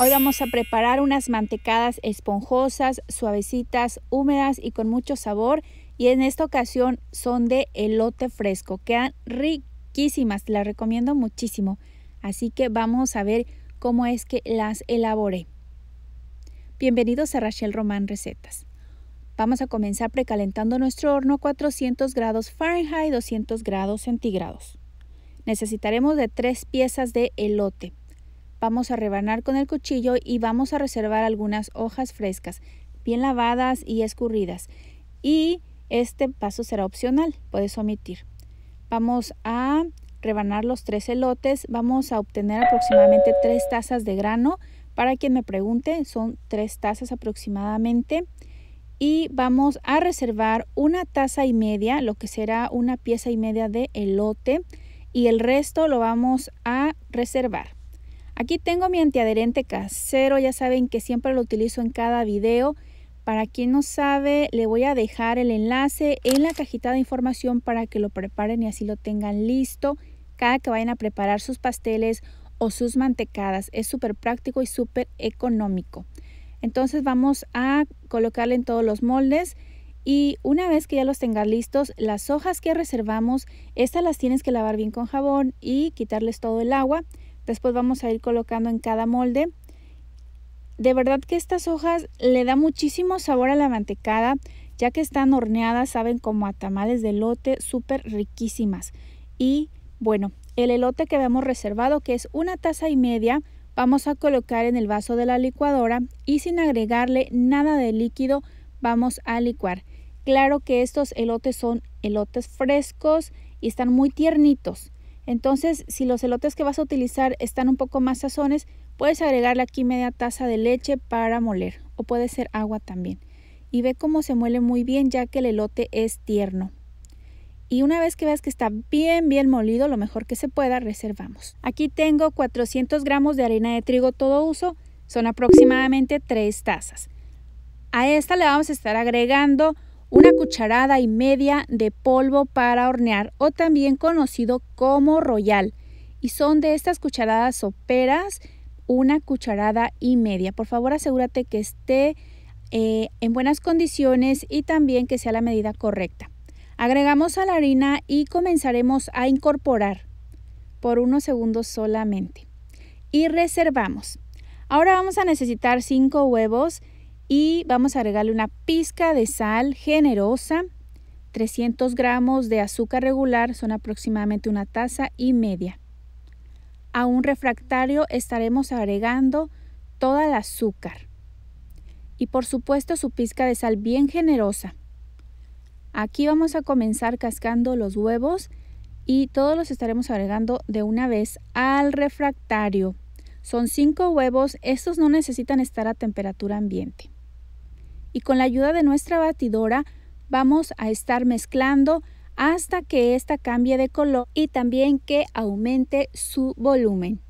Hoy vamos a preparar unas mantecadas esponjosas, suavecitas, húmedas y con mucho sabor. Y en esta ocasión son de elote fresco. Quedan riquísimas, las recomiendo muchísimo. Así que vamos a ver cómo es que las elaboré. Bienvenidos a Rachel Román Recetas. Vamos a comenzar precalentando nuestro horno a 400 grados Fahrenheit, 200 grados centígrados. Necesitaremos de tres piezas de elote vamos a rebanar con el cuchillo y vamos a reservar algunas hojas frescas, bien lavadas y escurridas. Y este paso será opcional, puedes omitir. Vamos a rebanar los tres elotes, vamos a obtener aproximadamente tres tazas de grano. Para quien me pregunte, son tres tazas aproximadamente. Y vamos a reservar una taza y media, lo que será una pieza y media de elote. Y el resto lo vamos a reservar. Aquí tengo mi antiadherente casero, ya saben que siempre lo utilizo en cada video. Para quien no sabe, le voy a dejar el enlace en la cajita de información para que lo preparen y así lo tengan listo cada que vayan a preparar sus pasteles o sus mantecadas. Es súper práctico y súper económico. Entonces vamos a colocarle en todos los moldes y una vez que ya los tengas listos, las hojas que reservamos, estas las tienes que lavar bien con jabón y quitarles todo el agua. Después vamos a ir colocando en cada molde. De verdad que estas hojas le da muchísimo sabor a la mantecada, ya que están horneadas, saben como a tamales de elote, súper riquísimas. Y bueno, el elote que habíamos reservado, que es una taza y media, vamos a colocar en el vaso de la licuadora y sin agregarle nada de líquido vamos a licuar. Claro que estos elotes son elotes frescos y están muy tiernitos. Entonces, si los elotes que vas a utilizar están un poco más sazones, puedes agregarle aquí media taza de leche para moler o puede ser agua también. Y ve cómo se muele muy bien ya que el elote es tierno. Y una vez que veas que está bien, bien molido, lo mejor que se pueda, reservamos. Aquí tengo 400 gramos de harina de trigo todo uso, son aproximadamente 3 tazas. A esta le vamos a estar agregando una cucharada y media de polvo para hornear o también conocido como royal. Y son de estas cucharadas soperas, una cucharada y media. Por favor asegúrate que esté eh, en buenas condiciones y también que sea la medida correcta. Agregamos a la harina y comenzaremos a incorporar por unos segundos solamente. Y reservamos. Ahora vamos a necesitar 5 huevos, y vamos a agregarle una pizca de sal generosa, 300 gramos de azúcar regular son aproximadamente una taza y media. A un refractario estaremos agregando toda el azúcar y por supuesto su pizca de sal bien generosa. Aquí vamos a comenzar cascando los huevos y todos los estaremos agregando de una vez al refractario. Son cinco huevos, estos no necesitan estar a temperatura ambiente y con la ayuda de nuestra batidora vamos a estar mezclando hasta que ésta cambie de color y también que aumente su volumen.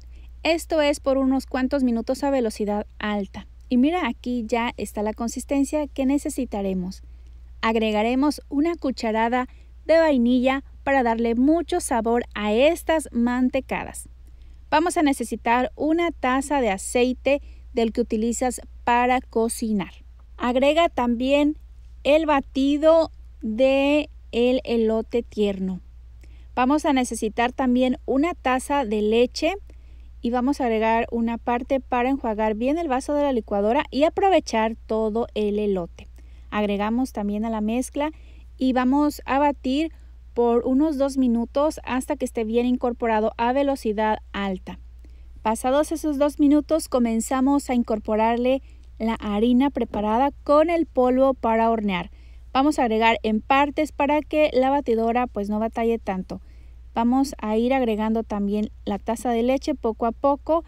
Esto es por unos cuantos minutos a velocidad alta. Y mira, aquí ya está la consistencia que necesitaremos. Agregaremos una cucharada de vainilla para darle mucho sabor a estas mantecadas. Vamos a necesitar una taza de aceite del que utilizas para cocinar. Agrega también el batido de el elote tierno. Vamos a necesitar también una taza de leche y vamos a agregar una parte para enjuagar bien el vaso de la licuadora y aprovechar todo el elote. Agregamos también a la mezcla y vamos a batir por unos dos minutos hasta que esté bien incorporado a velocidad alta. Pasados esos dos minutos comenzamos a incorporarle la harina preparada con el polvo para hornear. Vamos a agregar en partes para que la batidora pues no batalle tanto. Vamos a ir agregando también la taza de leche poco a poco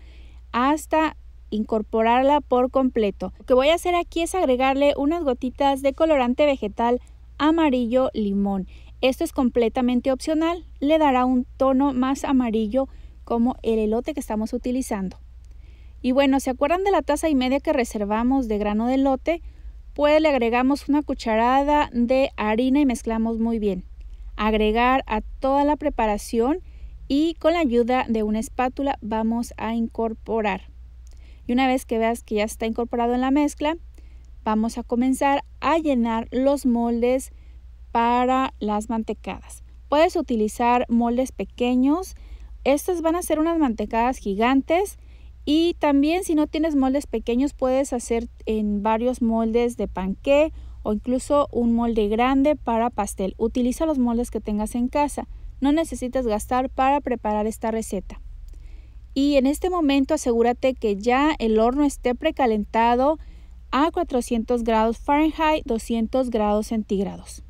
hasta incorporarla por completo. Lo que voy a hacer aquí es agregarle unas gotitas de colorante vegetal amarillo limón. Esto es completamente opcional, le dará un tono más amarillo como el elote que estamos utilizando. Y bueno, ¿se acuerdan de la taza y media que reservamos de grano de lote? Pues le agregamos una cucharada de harina y mezclamos muy bien. Agregar a toda la preparación y con la ayuda de una espátula vamos a incorporar. Y una vez que veas que ya está incorporado en la mezcla, vamos a comenzar a llenar los moldes para las mantecadas. Puedes utilizar moldes pequeños. Estas van a ser unas mantecadas gigantes y también si no tienes moldes pequeños puedes hacer en varios moldes de panqué o incluso un molde grande para pastel. Utiliza los moldes que tengas en casa. No necesitas gastar para preparar esta receta. Y en este momento asegúrate que ya el horno esté precalentado a 400 grados Fahrenheit, 200 grados centígrados.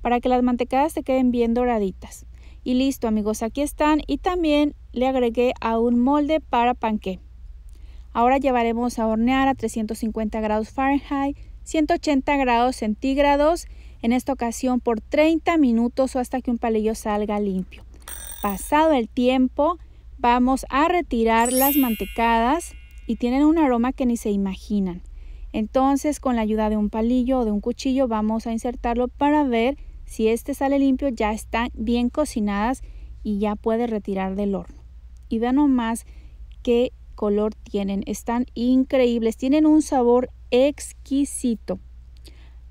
Para que las mantecadas te queden bien doraditas. Y listo amigos, aquí están. Y también le agregué a un molde para panqué. Ahora llevaremos a hornear a 350 grados Fahrenheit, 180 grados centígrados, en esta ocasión por 30 minutos o hasta que un palillo salga limpio. Pasado el tiempo, vamos a retirar las mantecadas y tienen un aroma que ni se imaginan. Entonces, con la ayuda de un palillo o de un cuchillo, vamos a insertarlo para ver si este sale limpio, ya están bien cocinadas y ya puede retirar del horno y vean nomás qué color tienen. Están increíbles, tienen un sabor exquisito.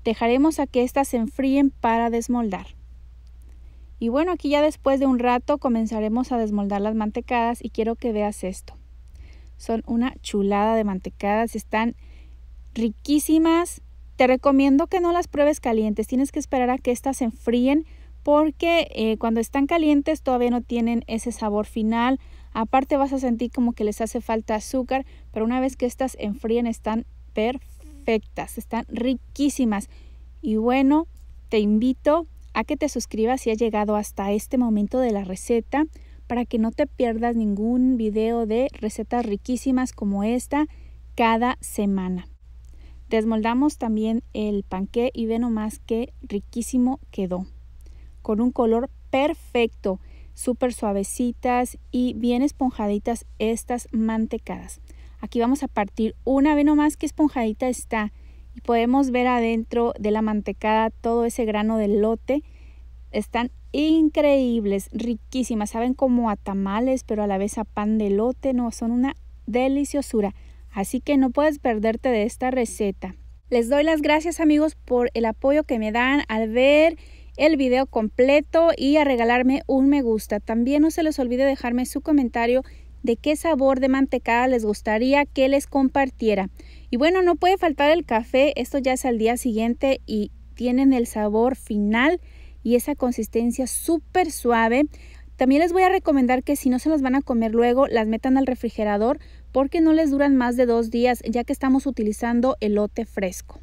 Dejaremos a que estas se enfríen para desmoldar. Y bueno, aquí ya después de un rato comenzaremos a desmoldar las mantecadas y quiero que veas esto. Son una chulada de mantecadas, están riquísimas. Te recomiendo que no las pruebes calientes, tienes que esperar a que estas se enfríen porque eh, cuando están calientes todavía no tienen ese sabor final Aparte vas a sentir como que les hace falta azúcar, pero una vez que estas enfríen están perfectas, están riquísimas. Y bueno, te invito a que te suscribas si has llegado hasta este momento de la receta para que no te pierdas ningún video de recetas riquísimas como esta cada semana. Desmoldamos también el panqué y ve nomás qué riquísimo quedó. Con un color perfecto súper suavecitas y bien esponjaditas estas mantecadas. Aquí vamos a partir una vez más que esponjadita está y podemos ver adentro de la mantecada todo ese grano de lote. Están increíbles, riquísimas, saben como a tamales, pero a la vez a pan de lote, no, son una deliciosura. Así que no puedes perderte de esta receta. Les doy las gracias amigos por el apoyo que me dan al ver el video completo y a regalarme un me gusta. También no se les olvide dejarme su comentario de qué sabor de mantecada les gustaría que les compartiera. Y bueno, no puede faltar el café, esto ya es al día siguiente y tienen el sabor final y esa consistencia súper suave. También les voy a recomendar que si no se las van a comer luego, las metan al refrigerador porque no les duran más de dos días ya que estamos utilizando elote fresco.